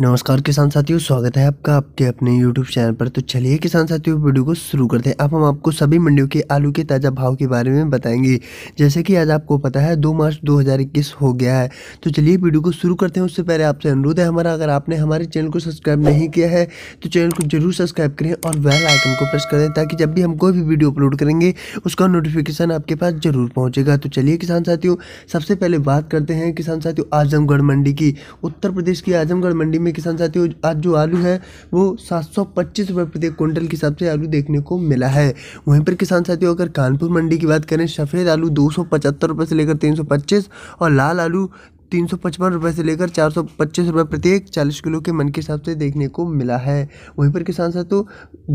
नमस्कार किसान साथियों स्वागत है आपका आपके अपने YouTube चैनल पर तो चलिए किसान साथियों वीडियो को शुरू करते हैं अब हम आपको सभी मंडियों के आलू के ताज़ा भाव के बारे में बताएंगे जैसे कि आज आपको पता है 2 मार्च 2021 हो गया है तो चलिए वीडियो को शुरू करते हैं उससे पहले आपसे अनुरोध है हमारा अगर आपने हमारे चैनल को सब्सक्राइब नहीं किया है तो चैनल को जरूर सब्सक्राइब करें और वेल आइकन को प्रेस करें ताकि जब भी हम कोई भी वीडियो अपलोड करेंगे उसका नोटिफिकेशन आपके पास जरूर पहुँचेगा तो चलिए किसान साथियों सबसे पहले बात करते हैं किसान साथियों आजमगढ़ मंडी की उत्तर प्रदेश की आजमगढ़ मंडी में में किसान साथियों आज जो आलू है वो सात सौ पच्चीस रुपये प्रति क्विंटल के हिसाब से आलू देखने को मिला है वहीं पर किसान साथियों अगर कानपुर मंडी की बात करें सफ़ेद आलू दो सौ पचहत्तर रुपये से लेकर तीन सौ पच्चीस और लाल आलू तीन सौ पचपन रुपये से लेकर चार सौ पच्चीस रुपये प्रत्येक चालीस किलो के मन के हिसाब से देखने को मिला है वहीं पर किसान साथियों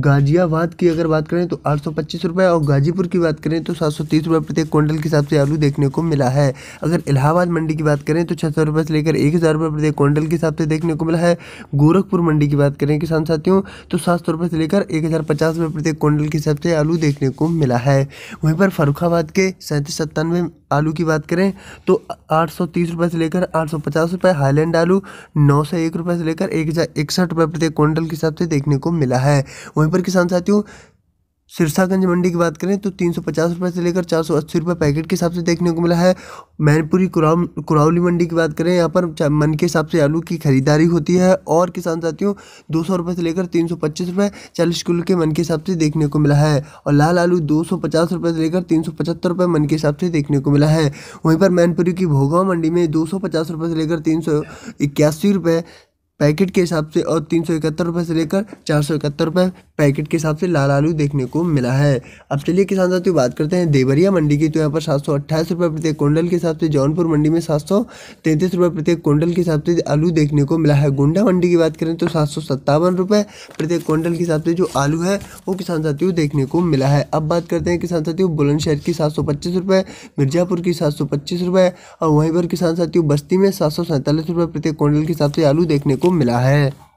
गाजियाबाद की अगर बात करें तो आठ सौ पच्चीस रुपये और गाजीपुर की बात करें तो सात सौ तीस रुपये प्रत्येक क्विंटल के हिसाब से आलू देखने को मिला है अगर इलाहाबाद मंडी की बात करें तो छः सौ रुपये से लेकर एक हज़ार रुपये प्रत्येक क्विंटल के हिसाब से देखने को मिला है गोरखपुर मंडी की बात करें किसान साथियों तो सात सौ रुपये से लेकर एक हज़ार पचास रुपये प्रत्येक क्विंटल के हिसाब से आलू देखने को मिला है वहीं पर फरुखाबाद के सैंतीस सत्तानवे आलू की बात करें तो आठ सौ तीस से लेकर आठ सौ पचास हाईलैंड आलू नौ सौ एक रुपये से लेकर एक हज़ार इकसठ रुपये प्रत्येक क्विंटल के हिसाब से देखने को मिला है वहीं पर किसान साथियों सिरसागंज मंडी की बात करें तो तीन सौ पचास रुपये से लेकर चार सौ अस्सी रुपये पैकेट के हिसाब से देखने को मिला है मैनपुरी कुरावली मंडी की बात करें यहाँ पर मन के हिसाब से आलू की खरीदारी होती है और किसान साथियों दो सौ रुपये से लेकर तीन सौ पच्चीस रुपये चालीस किलो के मन के हिसाब से देखने को मिला है और लाल आलू दो सौ पचास रुपये से लेकर तीन सौ पचहत्तर रुपये मन के हिसाब से देखने को मिला है वहीं पर मैनपुरी की भोगाव मंडी में दो सौ पचास रुपये से लेकर तीन सौ इक्यासी रुपये पैकेट के हिसाब से और तीन सौ इकहत्तर रुपये से लेकर चार सौ इकहत्तर रुपये पैकेट के हिसाब से लाल आलू देखने को मिला है अब चलिए किसान साथियों बात करते हैं देवरिया मंडी की तो यहाँ पर सात सौ अट्ठाईस रुपये प्रत्येक कुंडल के हिसाब से जौनपुर मंडी में सात सौ तैंतीस रुपये प्रत्येक कुंडल के हिसाब से आलू देखने को मिला है गोंडा मंडी की बात करें तो सात सौ सत्तावन रुपये प्रत्येक कुंडल के हिसाब से जो आलू है वो किसान साथियों देखने को मिला है अब बात करते हैं किसान साथियों बुलंदशहर की सात सौ पच्चीस रुपये मिर्जापुर की सात सौ पच्चीस रुपये और वहीं पर किसान साथियों बस्ती में सात सौ सैंतालीस रुपये प्रत्येक कुंडल के हिसाब से आलू देखने को मिला है।